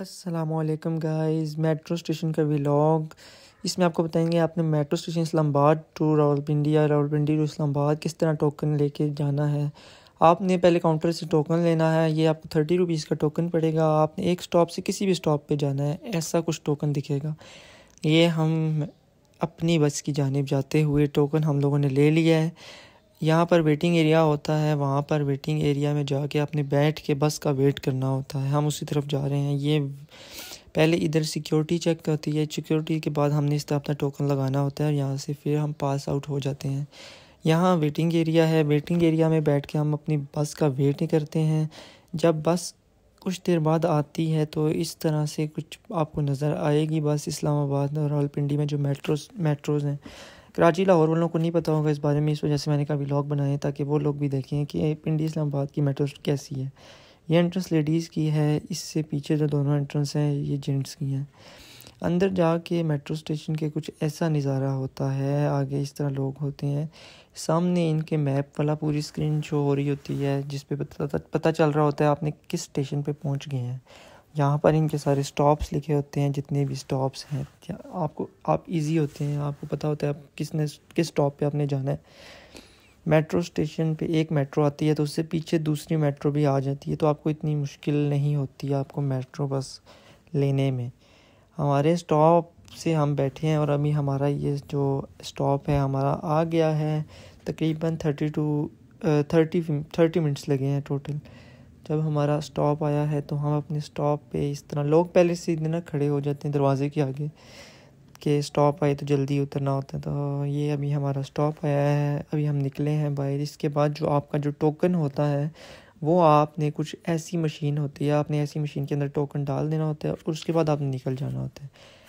Aslam guys metro station का vlog इसमें आपको बताएंगे आपने metro station Islamabad to Rawalpindi या रावलपिंडी टू इस्लामाबाद किस तरह टोकन लेके जाना है आपने पहले काउंटर से टोकन लेना है ये आपको थर्टी रुपीज़ का टोकन पड़ेगा आपने एक स्टॉप से किसी भी स्टॉप पे जाना है ऐसा कुछ टोकन दिखेगा ये हम अपनी बस की जानब जाते हुए टोकन हम लोगों ने ले लिया है यहाँ पर वेटिंग एरिया होता है वहाँ पर वेटिंग एरिया में जाके अपने बैठ के बस का वेट करना होता है हम उसी तरफ जा रहे हैं ये पहले इधर सिक्योरिटी चेक होती है सिक्योरिटी के बाद हमने इस तरह अपना टोकन लगाना होता है और यहाँ से फिर हम पास आउट हो जाते हैं यहाँ वेटिंग एरिया है वेटिंग एरिया में बैठ के हम अपनी बस का वेट करते हैं जब बस कुछ देर बाद आती है तो इस तरह से कुछ आपको नज़र आएगी बस इस्लामाबाद और रावलपिंडी में जो मेट्रोज मेट्रोज़ हैं कराची लाहौर वालों को नहीं पता होगा इस बारे में इस वजह से मैंने कहा ब्लॉग बनाए ताकि वो लोग भी देखें कि पिंडी इस्लामाबाद की मेट्रो कैसी है ये एंट्रेंस लेडीज़ की है इससे पीछे जो दोनों एंट्रेंस हैं ये जेंट्स की हैं अंदर जाके मेट्रो स्टेशन के कुछ ऐसा नज़ारा होता है आगे इस तरह लोग होते हैं सामने इनके मैप वाला पूरी स्क्रीन शो हो रही होती है जिस पता पता चल रहा होता है आपने किस स्टेशन पे पहुंच गए हैं यहाँ पर इनके सारे स्टॉप्स लिखे होते हैं जितने भी स्टॉप्स हैं आपको आप इजी होते हैं आपको पता होता है आप किसने किस स्टॉप पे आपने जाना है मेट्रो स्टेशन पे एक मेट्रो आती है तो उससे पीछे दूसरी मेट्रो भी आ जाती है तो आपको इतनी मुश्किल नहीं होती है आपको मेट्रो बस लेने में हमारे स्टॉप से हम बैठे हैं और अभी हमारा ये जो स्टॉप है हमारा आ गया है तकरीबन thirty two thirty thirty minutes लगे हैं टोटल जब हमारा स्टॉप आया है तो हम अपने स्टॉप पे इस तरह लोग पहले सीधे ना खड़े हो जाते हैं दरवाज़े के आगे कि स्टॉप आए तो जल्दी उतरना होता है तो ये अभी हमारा स्टॉप आया है अभी हम निकले हैं बाहर इसके बाद जो आपका जो टोकन होता है वो आपने कुछ ऐसी मशीन होती है आपने ऐसी मशीन के अंदर टोकन डाल देना होता है और उसके बाद आपने निकल जाना होता है